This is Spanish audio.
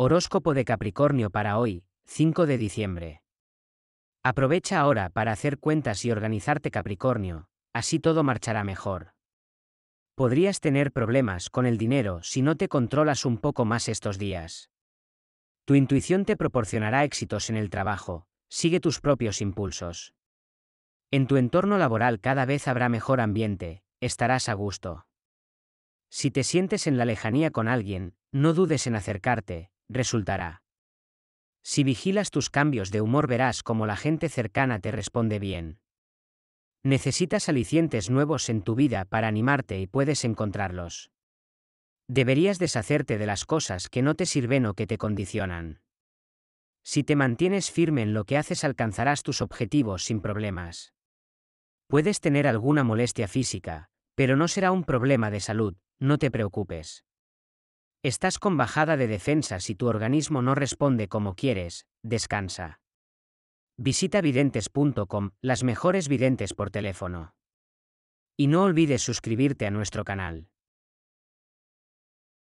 Horóscopo de Capricornio para hoy, 5 de diciembre. Aprovecha ahora para hacer cuentas y organizarte Capricornio, así todo marchará mejor. Podrías tener problemas con el dinero si no te controlas un poco más estos días. Tu intuición te proporcionará éxitos en el trabajo, sigue tus propios impulsos. En tu entorno laboral cada vez habrá mejor ambiente, estarás a gusto. Si te sientes en la lejanía con alguien, no dudes en acercarte, resultará. Si vigilas tus cambios de humor verás cómo la gente cercana te responde bien. Necesitas alicientes nuevos en tu vida para animarte y puedes encontrarlos. Deberías deshacerte de las cosas que no te sirven o que te condicionan. Si te mantienes firme en lo que haces alcanzarás tus objetivos sin problemas. Puedes tener alguna molestia física, pero no será un problema de salud, no te preocupes. Estás con bajada de defensa si tu organismo no responde como quieres, descansa. Visita videntes.com, las mejores videntes por teléfono. Y no olvides suscribirte a nuestro canal.